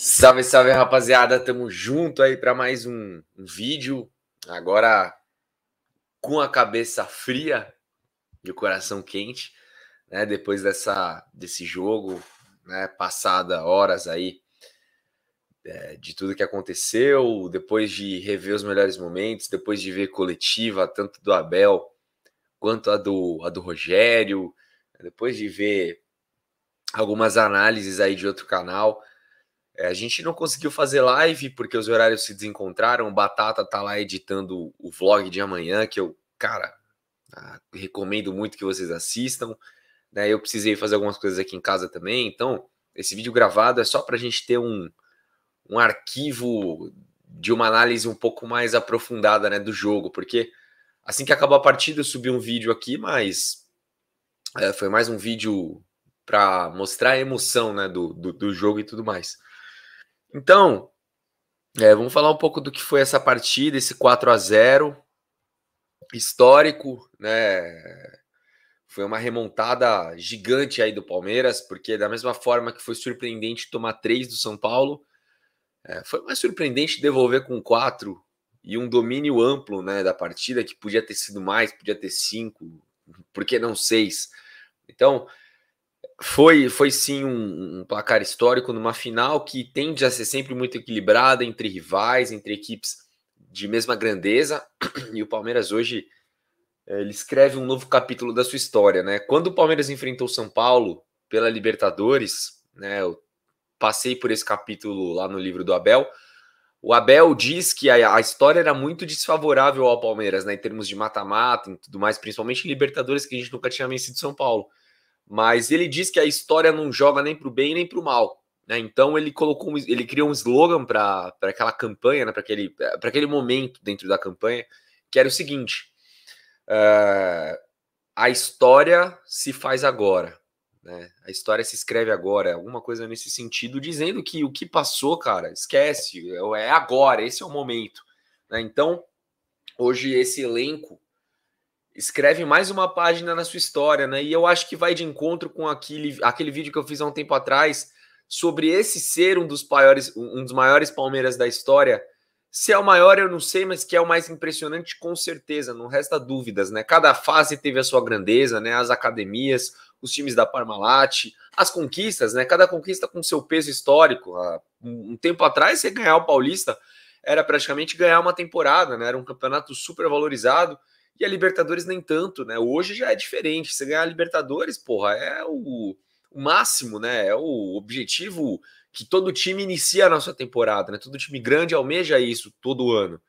Salve, salve, rapaziada. Tamo junto aí para mais um, um, vídeo. Agora com a cabeça fria e o coração quente, né? Depois dessa desse jogo, né? Passada horas aí é, de tudo que aconteceu, depois de rever os melhores momentos, depois de ver coletiva tanto do Abel quanto a do a do Rogério, né? depois de ver algumas análises aí de outro canal. É, a gente não conseguiu fazer live porque os horários se desencontraram. O Batata tá lá editando o vlog de amanhã, que eu, cara, ah, recomendo muito que vocês assistam. Né? Eu precisei fazer algumas coisas aqui em casa também, então esse vídeo gravado é só para a gente ter um, um arquivo de uma análise um pouco mais aprofundada né, do jogo, porque assim que acabar a partida eu subi um vídeo aqui, mas é, foi mais um vídeo para mostrar a emoção né, do, do, do jogo e tudo mais. Então, é, vamos falar um pouco do que foi essa partida, esse 4 a 0 histórico, né? Foi uma remontada gigante aí do Palmeiras, porque da mesma forma que foi surpreendente tomar três do São Paulo, é, foi mais surpreendente devolver com quatro e um domínio amplo, né, da partida que podia ter sido mais, podia ter cinco, por que não seis? Então, foi, foi sim um, um, placar histórico numa final que tende a ser sempre muito equilibrada entre rivais, entre equipes de mesma grandeza. E o Palmeiras hoje eh, ele escreve um novo capítulo da sua história, né? Quando o Palmeiras enfrentou o São Paulo pela Libertadores, né? Eu passei por esse capítulo lá no livro do Abel. O Abel diz que a, a história era muito desfavorável ao Palmeiras, né? Em termos de mata-mata e tudo mais, principalmente Libertadores que a gente nunca tinha vencido São Paulo. Mas ele diz que a história não joga nem para o bem nem para o mal. Né? Então ele colocou, ele criou um slogan para aquela campanha, né? para aquele, aquele momento dentro da campanha, que era o seguinte: uh, a história se faz agora. Né? A história se escreve agora, alguma coisa nesse sentido, dizendo que o que passou, cara, esquece, é, é agora, esse é o momento. Né? Então, hoje esse elenco escreve mais uma página na sua história, né? E eu acho que vai de encontro com aquele, aquele vídeo que eu fiz há um tempo atrás sobre esse ser um dos maiores, um dos maiores Palmeiras da história. Se é o maior, eu não sei, mas que é o mais impressionante, com certeza, não resta dúvidas, né? Cada fase teve a sua grandeza, né? As academias, os times da Parmalat, as conquistas, né? Cada conquista com seu peso histórico. Um tempo atrás, você ganhar o Paulista era praticamente ganhar uma temporada, né? Era um campeonato super valorizado. E a Libertadores nem tanto, né? Hoje já é diferente. Você ganhar a Libertadores, porra, é o, o máximo, né? É o objetivo que todo time inicia na sua temporada, né? Todo time grande almeja isso todo ano.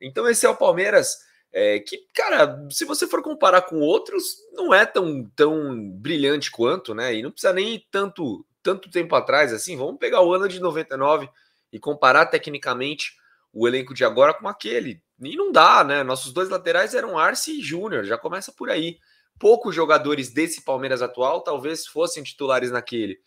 Então esse é o Palmeiras é, que, cara, se você for comparar com outros, não é tão, tão brilhante quanto, né? E não precisa nem ir tanto, tanto tempo atrás assim. Vamos pegar o ano de 99 e comparar tecnicamente o elenco de agora com aquele. E não dá, né? Nossos dois laterais eram Arce e Júnior, já começa por aí. Poucos jogadores desse Palmeiras atual talvez fossem titulares naquele.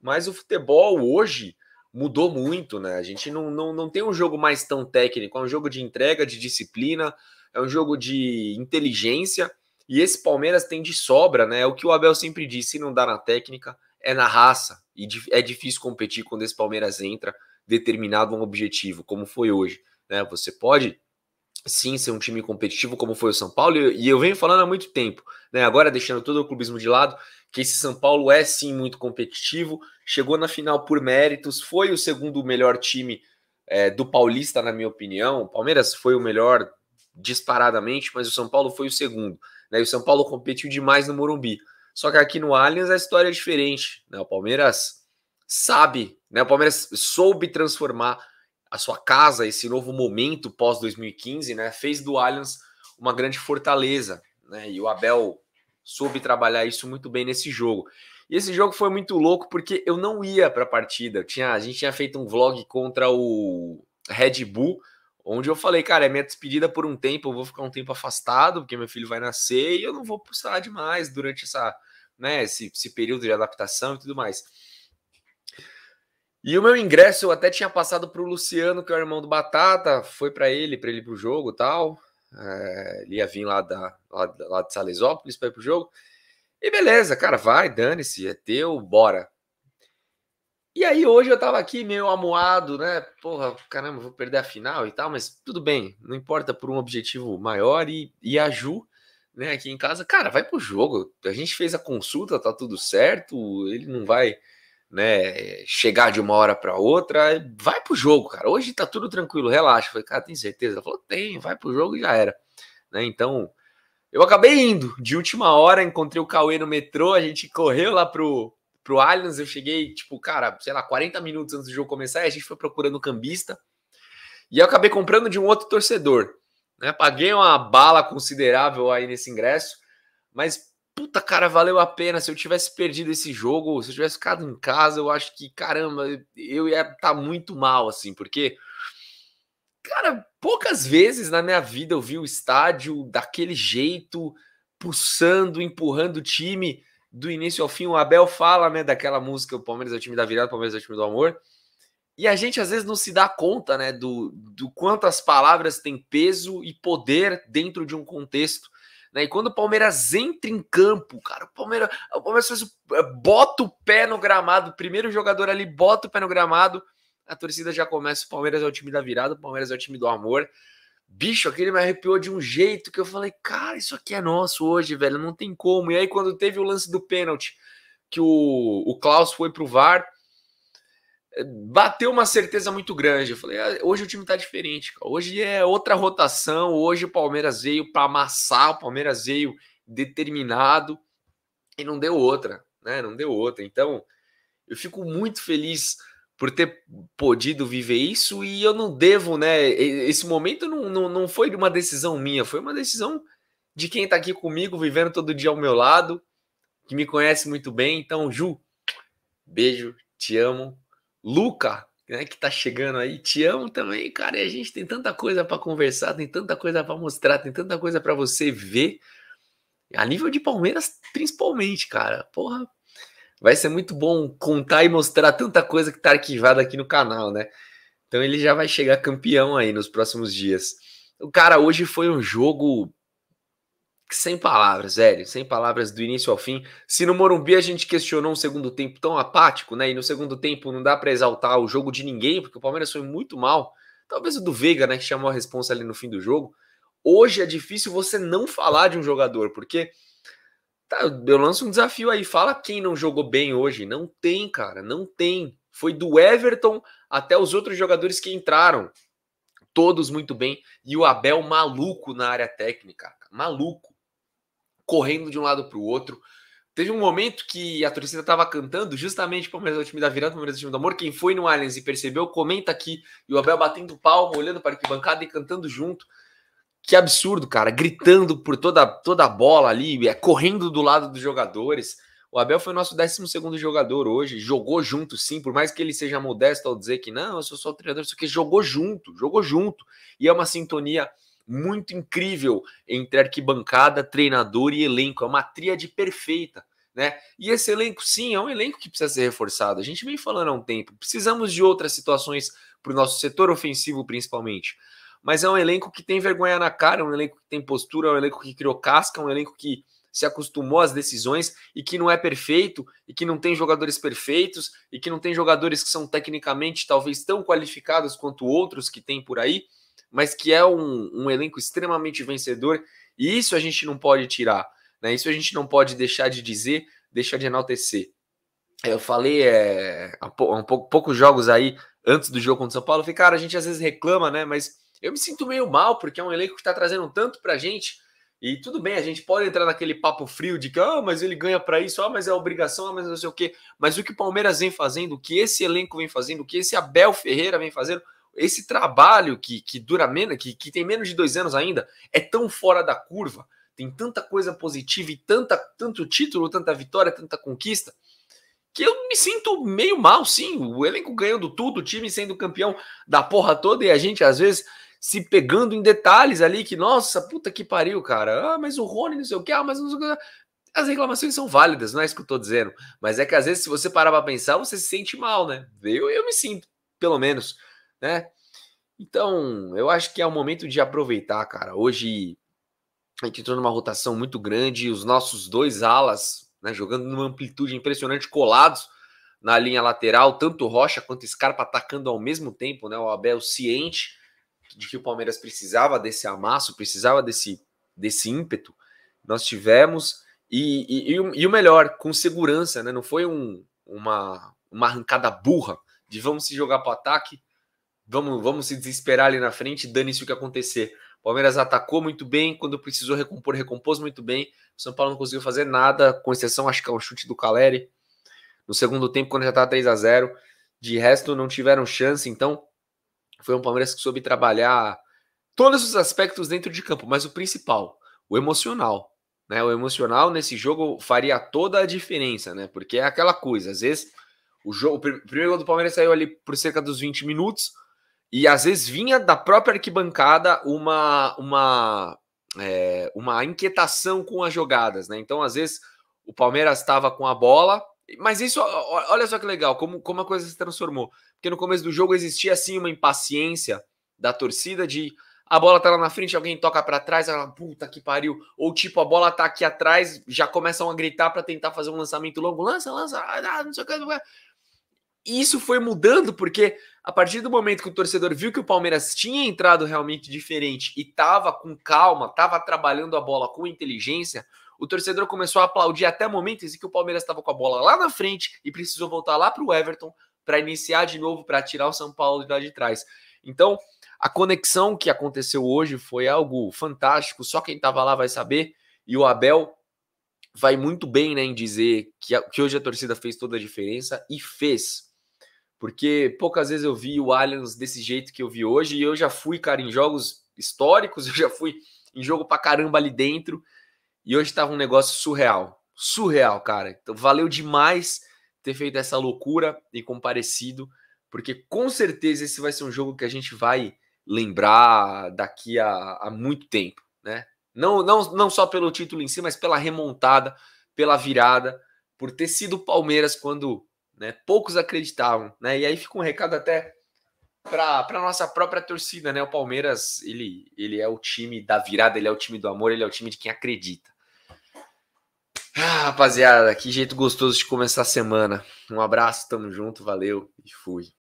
Mas o futebol hoje mudou muito, né? A gente não, não, não tem um jogo mais tão técnico, é um jogo de entrega, de disciplina, é um jogo de inteligência. E esse Palmeiras tem de sobra, né? É o que o Abel sempre disse: se não dá na técnica, é na raça. E é difícil competir quando esse Palmeiras entra determinado um objetivo, como foi hoje. Né? Você pode sim ser um time competitivo como foi o São Paulo, e eu venho falando há muito tempo, né? Agora deixando todo o clubismo de lado, que esse São Paulo é sim muito competitivo, chegou na final por méritos, foi o segundo melhor time é, do Paulista, na minha opinião. O Palmeiras foi o melhor disparadamente, mas o São Paulo foi o segundo. Né? E o São Paulo competiu demais no Morumbi. Só que aqui no Allianz a história é diferente. Né? O Palmeiras sabe, né? o Palmeiras soube transformar a sua casa, esse novo momento pós 2015, né, fez do Allianz uma grande fortaleza, né? E o Abel soube trabalhar isso muito bem nesse jogo. E esse jogo foi muito louco porque eu não ia para a partida. Tinha, a gente tinha feito um vlog contra o Red Bull, onde eu falei, cara, é minha despedida por um tempo, eu vou ficar um tempo afastado, porque meu filho vai nascer e eu não vou postar demais durante essa, né, esse, esse período de adaptação e tudo mais. E o meu ingresso eu até tinha passado para o Luciano, que é o irmão do Batata, foi para ele, para ele para o jogo tal. É, ele ia vir lá, da, lá, lá de Salesópolis para ir para o jogo. E beleza, cara, vai, dane-se, é teu, bora. E aí hoje eu tava aqui meio amuado, né? Porra, caramba, vou perder a final e tal, mas tudo bem, não importa por um objetivo maior. E, e a Ju, né, aqui em casa, cara, vai pro jogo. A gente fez a consulta, tá tudo certo, ele não vai né, chegar de uma hora para outra, vai pro jogo, cara. Hoje tá tudo tranquilo, relaxa. falei, cara, tem certeza? falou, tem, vai pro jogo e já era. Né, então, eu acabei indo de última hora, encontrei o Cauê no metrô, a gente correu lá pro, pro Allianz, eu cheguei, tipo, cara, sei lá, 40 minutos antes do jogo começar, e a gente foi procurando o cambista. E eu acabei comprando de um outro torcedor. Né? Paguei uma bala considerável aí nesse ingresso, mas puta, cara, valeu a pena. Se eu tivesse perdido esse jogo, se eu tivesse ficado em casa, eu acho que, caramba, eu ia estar tá muito mal, assim, porque, cara, poucas vezes na minha vida eu vi o estádio daquele jeito, pulsando, empurrando o time do início ao fim. O Abel fala, né, daquela música, o Palmeiras é o time da virada, o Palmeiras é o time do amor. E a gente às vezes não se dá conta, né, do, do quanto as palavras têm peso e poder dentro de um contexto né? E quando o Palmeiras entra em campo, cara, o Palmeiras, o Palmeiras faz, é, bota o pé no gramado, o primeiro jogador ali bota o pé no gramado, a torcida já começa. O Palmeiras é o time da virada, o Palmeiras é o time do amor. Bicho, aquele me arrepiou de um jeito que eu falei, cara, isso aqui é nosso hoje, velho, não tem como. E aí, quando teve o lance do pênalti, que o, o Klaus foi pro VAR, bateu uma certeza muito grande. Eu falei, ah, hoje o time tá diferente, cara. hoje é outra rotação, hoje o Palmeiras veio para amassar, o Palmeiras veio determinado e não deu outra, né? Não deu outra. Então, eu fico muito feliz por ter podido viver isso e eu não devo, né? Esse momento não, não, não foi de uma decisão minha, foi uma decisão de quem tá aqui comigo, vivendo todo dia ao meu lado, que me conhece muito bem. Então, Ju, beijo, te amo, Luca, né, que está chegando aí. Te amo também, cara. E a gente tem tanta coisa para conversar, tem tanta coisa para mostrar, tem tanta coisa para você ver. A nível de Palmeiras, principalmente, cara. Porra, vai ser muito bom contar e mostrar tanta coisa que está arquivada aqui no canal, né? Então ele já vai chegar campeão aí nos próximos dias. O cara, hoje foi um jogo sem palavras, velho. Sem palavras do início ao fim. Se no Morumbi a gente questionou um segundo tempo tão apático, né? E no segundo tempo não dá para exaltar o jogo de ninguém, porque o Palmeiras foi muito mal. Talvez o do Veiga, né? Que chamou a responsa ali no fim do jogo. Hoje é difícil você não falar de um jogador, porque tá, eu lanço um desafio aí. Fala quem não jogou bem hoje. Não tem, cara. Não tem. Foi do Everton até os outros jogadores que entraram. Todos muito bem. E o Abel maluco na área técnica. Maluco correndo de um lado para o outro. Teve um momento que a torcida estava cantando justamente para é o time da virada, para é o time do amor. Quem foi no Allianz e percebeu, comenta aqui. E o Abel batendo palma, olhando para a arquibancada e cantando junto. Que absurdo, cara. Gritando por toda, toda a bola ali, é, correndo do lado dos jogadores. O Abel foi nosso 12 jogador hoje, jogou junto, sim, por mais que ele seja modesto ao dizer que não, eu sou só o treinador, só que jogou junto, jogou junto. E é uma sintonia muito incrível entre arquibancada, treinador e elenco. É uma tríade perfeita. Né? E esse elenco, sim, é um elenco que precisa ser reforçado. A gente vem falando há um tempo. Precisamos de outras situações para o nosso setor ofensivo, principalmente. Mas é um elenco que tem vergonha na cara, é um elenco que tem postura, é um elenco que criou casca, é um elenco que se acostumou às decisões e que não é perfeito, e que não tem jogadores perfeitos, e que não tem jogadores que são tecnicamente talvez tão qualificados quanto outros que tem por aí mas que é um, um elenco extremamente vencedor, e isso a gente não pode tirar, né? Isso a gente não pode deixar de dizer, deixar de enaltecer. Eu falei é, há, pou, há um pouco, poucos jogos aí antes do jogo contra o São Paulo, eu falei, cara, a gente às vezes reclama, né? Mas eu me sinto meio mal, porque é um elenco que está trazendo tanto para a gente. E tudo bem, a gente pode entrar naquele papo frio de que, ah, mas ele ganha para isso, ah, mas é obrigação, ah, mas não sei o quê. Mas o que o Palmeiras vem fazendo, o que esse elenco vem fazendo, o que esse Abel Ferreira vem fazendo, esse trabalho que, que dura menos, que, que tem menos de dois anos ainda, é tão fora da curva, tem tanta coisa positiva e tanta, tanto título, tanta vitória, tanta conquista, que eu me sinto meio mal, sim. O elenco ganhando tudo, o time sendo campeão da porra toda e a gente às vezes se pegando em detalhes ali que, nossa, puta que pariu, cara. Ah, mas o Rony não sei o que, ah, mas não sei o que. As reclamações são válidas, não é isso que eu tô dizendo. Mas é que às vezes, se você parar pra pensar, você se sente mal, né? Eu, eu me sinto, pelo menos né? Então, eu acho que é o momento de aproveitar, cara. Hoje a gente entrou numa rotação muito grande, os nossos dois alas, né, jogando numa amplitude impressionante, colados na linha lateral, tanto Rocha quanto Scarpa atacando ao mesmo tempo, né? O Abel ciente de que o Palmeiras precisava desse amasso, precisava desse, desse ímpeto. Nós tivemos e, e, e o melhor, com segurança, né? Não foi um, uma, uma arrancada burra de vamos se jogar para o ataque Vamos, vamos se desesperar ali na frente, dane-se o que acontecer. Palmeiras atacou muito bem, quando precisou recompor, recompôs muito bem. O São Paulo não conseguiu fazer nada, com exceção, acho que é um chute do Caleri. No segundo tempo, quando já estava 3 a 0 De resto, não tiveram chance, então foi um Palmeiras que soube trabalhar todos os aspectos dentro de campo, mas o principal, o emocional. Né? O emocional nesse jogo faria toda a diferença, né? Porque é aquela coisa, às vezes o, jogo, o primeiro gol do Palmeiras saiu ali por cerca dos 20 minutos, e às vezes vinha da própria arquibancada uma, uma, é, uma inquietação com as jogadas, né? Então, às vezes, o Palmeiras estava com a bola, mas isso, olha só que legal, como, como a coisa se transformou. Porque no começo do jogo existia, assim, uma impaciência da torcida de a bola tá lá na frente, alguém toca para trás, ela, puta que pariu. Ou tipo, a bola tá aqui atrás, já começam a gritar para tentar fazer um lançamento longo, lança, lança, ah, não sei o que. Isso foi mudando, porque a partir do momento que o torcedor viu que o Palmeiras tinha entrado realmente diferente e estava com calma, estava trabalhando a bola com inteligência, o torcedor começou a aplaudir até momentos em que o Palmeiras estava com a bola lá na frente e precisou voltar lá para o Everton para iniciar de novo, para tirar o São Paulo de lá de trás. Então, a conexão que aconteceu hoje foi algo fantástico, só quem estava lá vai saber. E o Abel vai muito bem né, em dizer que, que hoje a torcida fez toda a diferença e fez porque poucas vezes eu vi o Allianz desse jeito que eu vi hoje, e eu já fui, cara, em jogos históricos, eu já fui em jogo pra caramba ali dentro, e hoje tava um negócio surreal, surreal, cara. Então valeu demais ter feito essa loucura e comparecido, porque com certeza esse vai ser um jogo que a gente vai lembrar daqui a, a muito tempo, né? Não, não, não só pelo título em si, mas pela remontada, pela virada, por ter sido o Palmeiras quando né? Poucos acreditavam, né? E aí fica um recado até para a nossa própria torcida, né? O Palmeiras, ele, ele é o time da virada, ele é o time do amor, ele é o time de quem acredita. Ah, rapaziada, que jeito gostoso de começar a semana. Um abraço, tamo junto, valeu e fui.